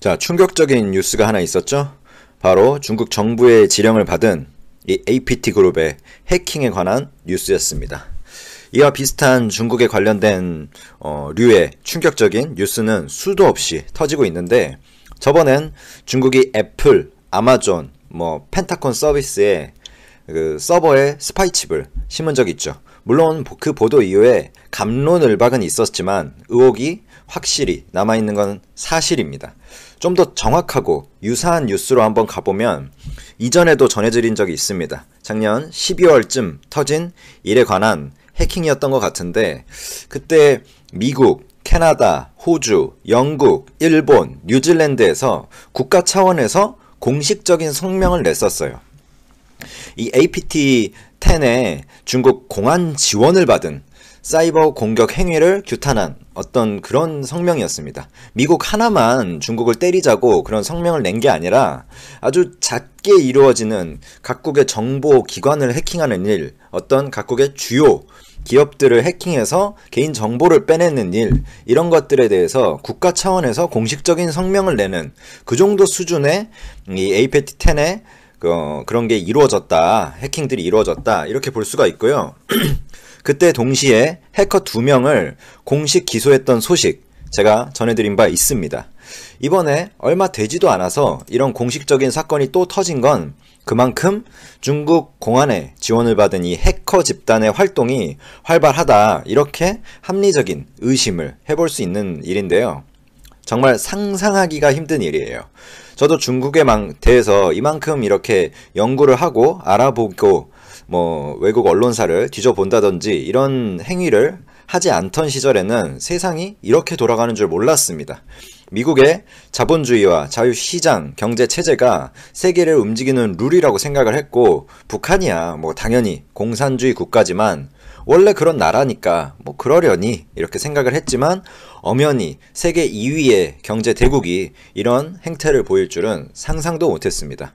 자, 충격적인 뉴스가 하나 있었죠? 바로 중국 정부의 지령을 받은 이 APT 그룹의 해킹에 관한 뉴스였습니다. 이와 비슷한 중국에 관련된 어, 류의 충격적인 뉴스는 수도 없이 터지고 있는데 저번엔 중국이 애플, 아마존, 뭐 펜타콘 서비스의 그 서버에 스파이칩을 심은 적 있죠. 물론 그 보도 이후에 감론을박은 있었지만 의혹이 확실히 남아있는 건 사실입니다. 좀 더 정확하고 유사한 뉴스로 한번 가보면 이전에도 전해드린 적이 있습니다. 작년 12월쯤 터진 일에 관한 해킹이었던 것 같은데 그때 미국, 캐나다, 호주, 영국, 일본, 뉴질랜드에서 국가 차원에서 공식적인 성명을 냈었어요. 이 APT 10에 중국 공안 지원을 받은 사이버 공격 행위를 규탄한 어떤 그런 성명이었습니다. 미국 하나만 중국을 때리자고 그런 성명을 낸 게 아니라 아주 작게 이루어지는 각국의 정보 기관을 해킹하는 일, 어떤 각국의 주요 기업들을 해킹해서 개인 정보를 빼내는 일, 이런 것들에 대해서 국가 차원에서 공식적인 성명을 내는 그 정도 수준의 이 APT-10의 어, 그런 게 이루어졌다. 해킹들이 이루어졌다. 이렇게 볼 수가 있고요. 그때 동시에 해커 두명을 공식 기소했던 소식 제가 전해드린 바 있습니다. 이번에 얼마 되지도 않아서 이런 공식적인 사건이 또 터진 건 그만큼 중국 공안에 지원을 받은 이 해커 집단의 활동이 활발하다 이렇게 합리적인 의심을 해볼 수 있는 일인데요. 정말 상상하기가 힘든 일이에요. 저도 중국에 대해서 이만큼 이렇게 연구를 하고 알아보고 뭐 외국 언론사를 뒤져본다든지 이런 행위를 하지 않던 시절에는 세상이 이렇게 돌아가는 줄 몰랐습니다. 미국의 자본주의와 자유시장 경제 체제가 세계를 움직이는 룰이라고 생각을 했고 북한이야 뭐 당연히 공산주의 국가지만 원래 그런 나라니까 뭐 그러려니 이렇게 생각을 했지만 엄연히 세계 2위의 경제 대국이 이런 행태를 보일 줄은 상상도 못했습니다.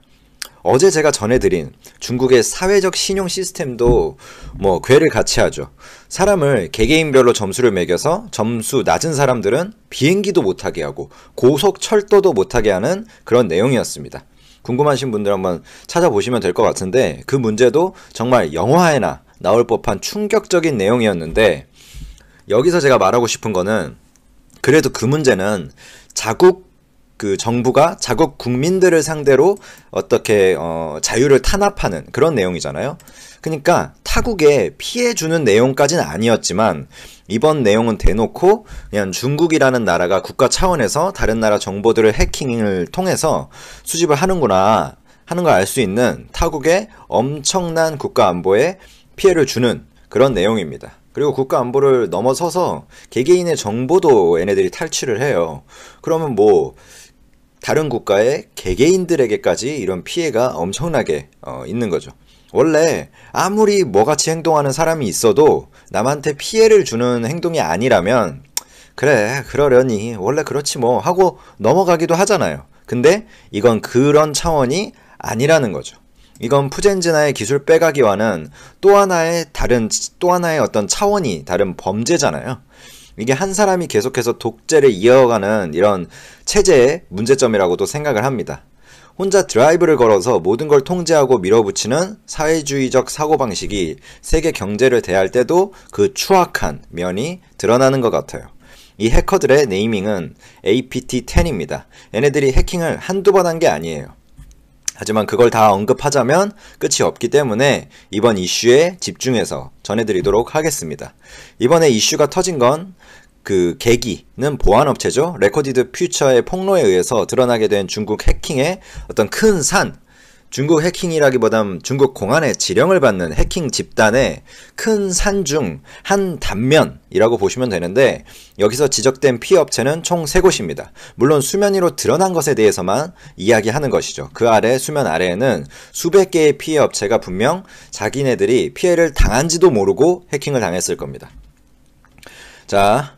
어제 제가 전해드린 중국의 사회적 신용 시스템도 뭐 괴를 같이 하죠. 사람을 개개인별로 점수를 매겨서 점수 낮은 사람들은 비행기도 못하게 하고 고속 철도도 못하게 하는 그런 내용이었습니다. 궁금하신 분들 한번 찾아보시면 될 것 같은데 그 문제도 정말 영화에나 나올 법한 충격적인 내용이었는데 여기서 제가 말하고 싶은 거는 그래도 그 문제는 자국 그 정부가 자국 국민들을 상대로 어떻게 어, 자유를 탄압하는 그런 내용이잖아요. 그러니까 타국에 피해 주는 내용까지는 아니었지만 이번 내용은 대놓고 그냥 중국이라는 나라가 국가 차원에서 다른 나라 정보들을 해킹을 통해서 수집을 하는구나 하는 걸 알 수 있는 타국의 엄청난 국가 안보에 피해를 주는 그런 내용입니다. 그리고 국가 안보를 넘어서서 개개인의 정보도 얘네들이 탈취를 해요. 그러면 뭐 다른 국가의 개개인들에게까지 이런 피해가 엄청나게 어, 있는 거죠. 원래 아무리 뭐같이 행동하는 사람이 있어도 남한테 피해를 주는 행동이 아니라면 그래 그러려니 원래 그렇지 뭐 하고 넘어가기도 하잖아요. 근데 이건 그런 차원이 아니라는 거죠. 이건 푸젠즈나의 기술 빼가기와는 또 하나의 다른 또 하나의 어떤 차원이 다른 범죄잖아요. 이게 한 사람이 계속해서 독재를 이어가는 이런 체제의 문제점이라고도 생각을 합니다. 혼자 드라이브를 걸어서 모든 걸 통제하고 밀어붙이는 사회주의적 사고방식이 세계 경제를 대할 때도 그 추악한 면이 드러나는 것 같아요. 이 해커들의 네이밍은 APT-10입니다. 얘네들이 해킹을 한두 번 한 게 아니에요. 하지만 그걸 다 언급하자면 끝이 없기 때문에 이번 이슈에 집중해서 전해드리도록 하겠습니다. 이번에 이슈가 터진 건 그 계기는 보안업체죠. 레코디드 퓨처의 폭로에 의해서 드러나게 된 중국 해킹의 어떤 큰 산, 중국 해킹이라기보단 중국 공안의 지령을 받는 해킹 집단의 큰 산 중 한 단면이라고 보시면 되는데 여기서 지적된 피해 업체는 총 3곳입니다. 물론 수면 위로 드러난 것에 대해서만 이야기하는 것이죠. 그 아래 수면 아래에는 수백 개의 피해 업체가 분명 자기네들이 피해를 당한지도 모르고 해킹을 당했을 겁니다. 자,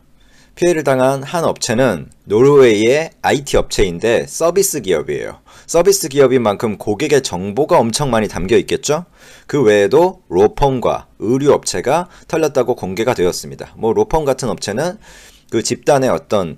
피해를 당한 한 업체는 노르웨이의 IT 업체인데 서비스 기업이에요. 서비스 기업인 만큼 고객의 정보가 엄청 많이 담겨 있겠죠? 그 외에도 로펌과 의류 업체가 털렸다고 공개가 되었습니다. 뭐 로펌 같은 업체는 그 집단의 어떤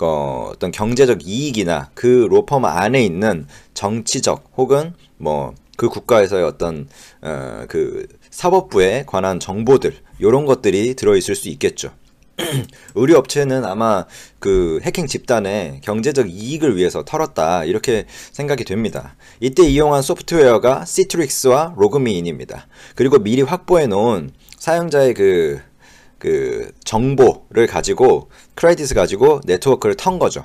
어, 어떤 경제적 이익이나 그 로펌 안에 있는 정치적 혹은 뭐 그 국가에서의 어떤 어, 그 사법부에 관한 정보들 이런 것들이 들어있을 수 있겠죠. 의료업체는 아마 그 해킹 집단의 경제적 이익을 위해서 털었다 이렇게 생각이 됩니다. 이때 이용한 소프트웨어가 시트릭스와 로그미인입니다. 그리고 미리 확보해 놓은 사용자의 그, 그 정보를 가지고 크레딧을 가지고 네트워크를 턴 거죠.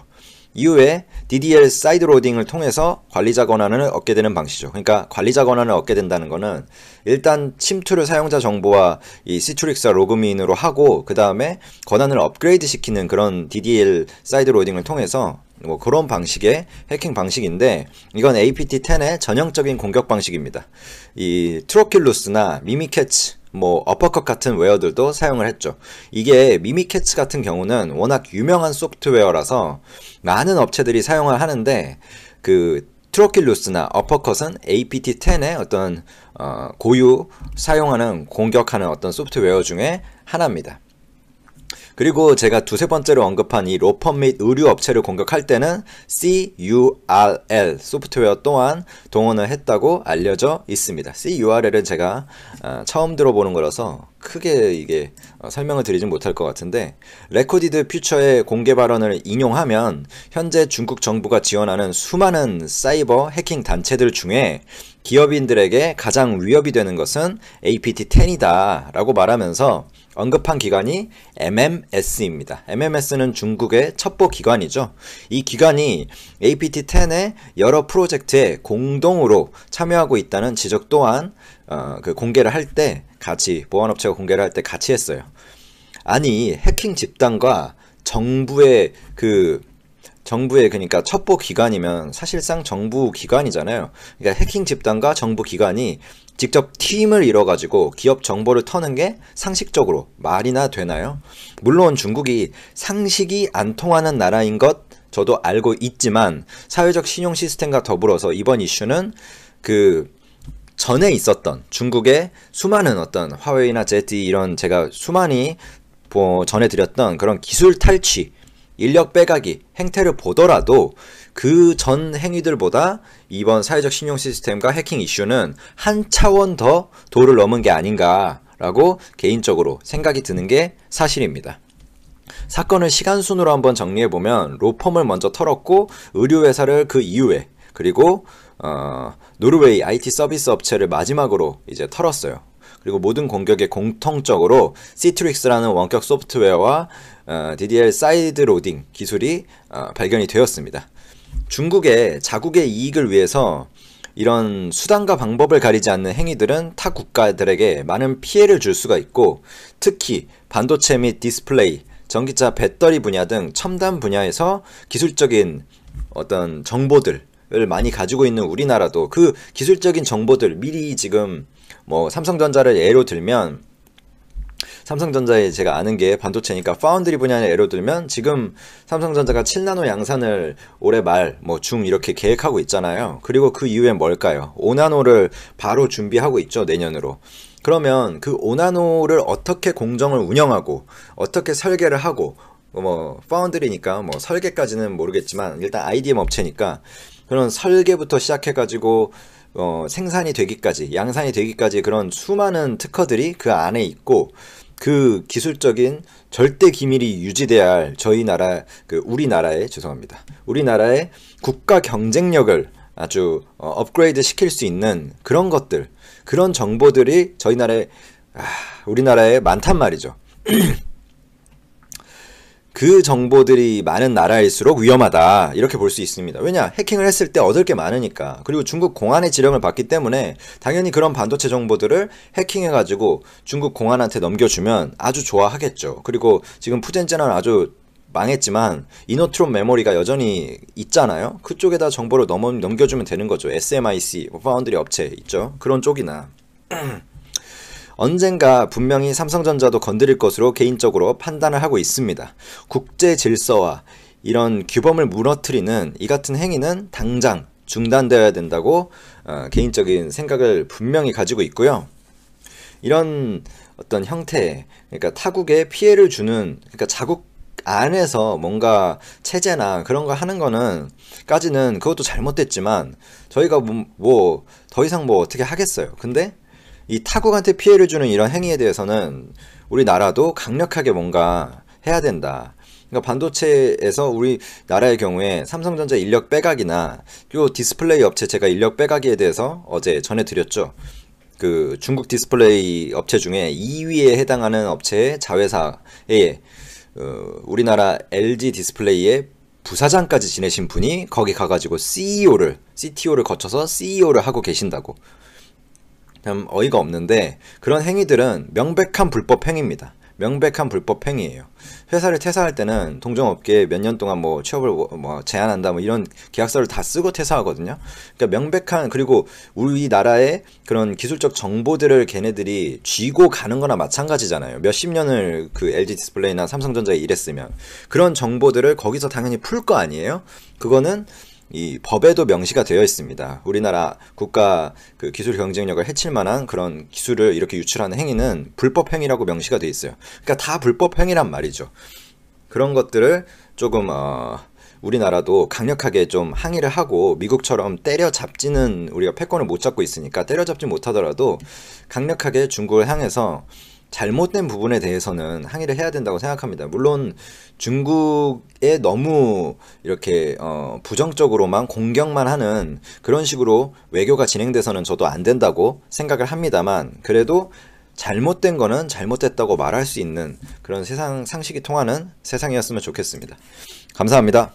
이후에 DDL 사이드 로딩을 통해서 관리자 권한을 얻게 되는 방식이죠. 그러니까 관리자 권한을 얻게 된다는 거는 일단 침투를 사용자 정보와 이 시트릭스와 로그인으로 하고 그 다음에 권한을 업그레이드 시키는 그런 DDL 사이드 로딩을 통해서 뭐 그런 방식의 해킹 방식인데 이건 APT10의 전형적인 공격 방식입니다. 이 트로킬루스나 미미캐츠 뭐 어퍼컷 같은 웨어들도 사용을 했죠. 이게 미미캣츠 같은 경우는 워낙 유명한 소프트웨어라서 많은 업체들이 사용을 하는데 그 트로킬루스나 어퍼컷은 APT-10의 어떤 어, 고유 사용하는 공격하는 어떤 소프트웨어 중에 하나입니다. 그리고 제가 두세 번째로 언급한 이 로펌 및 의류 업체를 공격할 때는 CURL 소프트웨어 또한 동원을 했다고 알려져 있습니다. CURL은 제가 어, 처음 들어보는 거라서 크게 이게 어, 설명을 드리진 못할 것 같은데 레코디드 퓨처의 공개 발언을 인용하면 현재 중국 정부가 지원하는 수많은 사이버 해킹 단체들 중에 기업인들에게 가장 위협이 되는 것은 APT-10이다 라고 말하면서 언급한 기관이 MMS입니다. MMS는 중국의 첩보 기관이죠. 이 기관이 APT-10의 여러 프로젝트에 공동으로 참여하고 있다는 지적 또한 어, 그 공개를 할 때 같이 보안업체가 공개를 할 때 같이 했어요. 아니 해킹 집단과 정부의 그 정부의 그러니까 첩보 기관이면 사실상 정부 기관이잖아요. 그러니까 해킹 집단과 정부 기관이 직접 팀을 이뤄가지고 기업 정보를 터는 게 상식적으로 말이나 되나요? 물론 중국이 상식이 안 통하는 나라인 것 저도 알고 있지만 사회적 신용 시스템과 더불어서 이번 이슈는 그 전에 있었던 중국의 수많은 어떤 화웨이나 제티 이런 제가 수많이 전해드렸던 그런 기술 탈취 인력 빼가기 행태를 보더라도 그 전 행위들보다 이번 사회적 신용 시스템과 해킹 이슈는 한 차원 더 도를 넘은 게 아닌가라고 개인적으로 생각이 드는 게 사실입니다. 사건을 시간 순으로 한번 정리해 보면 로펌을 먼저 털었고 의류회사를그 이후에 그리고 어, 노르웨이 IT 서비스 업체를 마지막으로 이제 털었어요. 그리고 모든 공격에 공통적으로 시트릭스라는 원격 소프트웨어와 어, DDL 사이드 로딩 기술이 어, 발견이 되었습니다. 중국의 자국의 이익을 위해서 이런 수단과 방법을 가리지 않는 행위들은 타 국가들에게 많은 피해를 줄 수가 있고 특히 반도체 및 디스플레이, 전기차 배터리 분야 등 첨단 분야에서 기술적인 어떤 정보들을 많이 가지고 있는 우리나라도 그 기술적인 정보들 미리 지금 뭐 삼성전자를 예로 들면 삼성전자에 제가 아는 게 반도체니까 파운드리 분야에 예로 들면 지금 삼성전자가 7나노 양산을 올해 말 뭐 중 이렇게 계획하고 있잖아요. 그리고 그 이후엔 뭘까요? 5나노를 바로 준비하고 있죠. 내년으로. 그러면 그 5나노를 어떻게 공정을 운영하고 어떻게 설계를 하고 뭐 파운드리니까 뭐 설계까지는 모르겠지만 일단 IDM 업체니까 그런 설계부터 시작해가지고 어, 생산이 되기까지 양산이 되기까지 그런 수많은 특허들이 그 안에 있고 그 기술적인 절대 기밀이 유지돼야 할 저희 나라 그 우리나라의 죄송합니다 우리나라의 국가 경쟁력을 아주 어, 업그레이드 시킬 수 있는 그런 것들 그런 정보들이 저희 나라에 아, 우리나라에 많단 말이죠. 그 정보들이 많은 나라일수록 위험하다 이렇게 볼 수 있습니다. 왜냐 해킹을 했을 때 얻을 게 많으니까 그리고 중국 공안의 지령을 받기 때문에 당연히 그런 반도체 정보들을 해킹해 가지고 중국 공안한테 넘겨주면 아주 좋아하겠죠. 그리고 지금 푸젠젠는 아주 망했지만 이노트론 메모리가 여전히 있잖아요. 그쪽에다 정보를 넘, 넘겨주면 되는 거죠. SMIC 파운드리 업체 있죠. 그런 쪽이나. 언젠가 분명히 삼성전자도 건드릴 것으로 개인적으로 판단을 하고 있습니다. 국제 질서와 이런 규범을 무너뜨리는 이 같은 행위는 당장 중단되어야 된다고 어, 개인적인 생각을 분명히 가지고 있고요. 이런 어떤 형태, 그러니까 타국에 피해를 주는, 그러니까 자국 안에서 뭔가 체제나 그런 거 하는 거는 까지는 그것도 잘못됐지만 저희가 뭐더 뭐, 뭐 이상 뭐 어떻게 하겠어요. 근데 이 타국한테 피해를 주는 이런 행위에 대해서는 우리나라도 강력하게 뭔가 해야 된다. 그러니까 반도체에서 우리나라의 경우에 삼성전자 인력 빼각이나 그리고 디스플레이 업체 제가 인력 빼각에 대해서 어제 전해드렸죠. 그 중국 디스플레이 업체 중에 2위에 해당하는 업체의 자회사에 어, 우리나라 LG 디스플레이의 부사장까지 지내신 분이 거기 가가지고 CEO를 CTO를 거쳐서 CEO를 하고 계신다고 참 음, 어이가 없는데 그런 행위들은 명백한 불법 행위입니다. 명백한 불법 행위예요. 회사를 퇴사할 때는 동종업계에 몇 년 동안 뭐 취업을 뭐 제한한다 뭐 이런 계약서를 다 쓰고 퇴사하거든요. 그러니까 명백한 그리고 우리나라의 그런 기술적 정보들을 걔네들이 쥐고 가는 거나 마찬가지잖아요. 몇 십 년을 그 LG 디스플레이나 삼성전자에 일했으면 그런 정보들을 거기서 당연히 풀 거 아니에요. 그거는 이 법에도 명시가 되어 있습니다. 우리나라 국가 그 기술 경쟁력을 해칠 만한 그런 기술을 이렇게 유출하는 행위는 불법 행위라고 명시가 되어 있어요. 그러니까 다 불법 행위란 말이죠. 그런 것들을 조금 어 우리나라도 강력하게 좀 항의를 하고 미국처럼 때려잡지는 우리가 패권을 못 잡고 있으니까 때려잡지 못하더라도 강력하게 중국을 향해서 잘못된 부분에 대해서는 항의를 해야 된다고 생각합니다. 물론 중국에 너무 이렇게 어 부정적으로만 공격만 하는 그런 식으로 외교가 진행돼서는 저도 안 된다고 생각을 합니다만 그래도 잘못된 거는 잘못됐다고 말할 수 있는 그런 세상 상식이 통하는 세상이었으면 좋겠습니다. 감사합니다.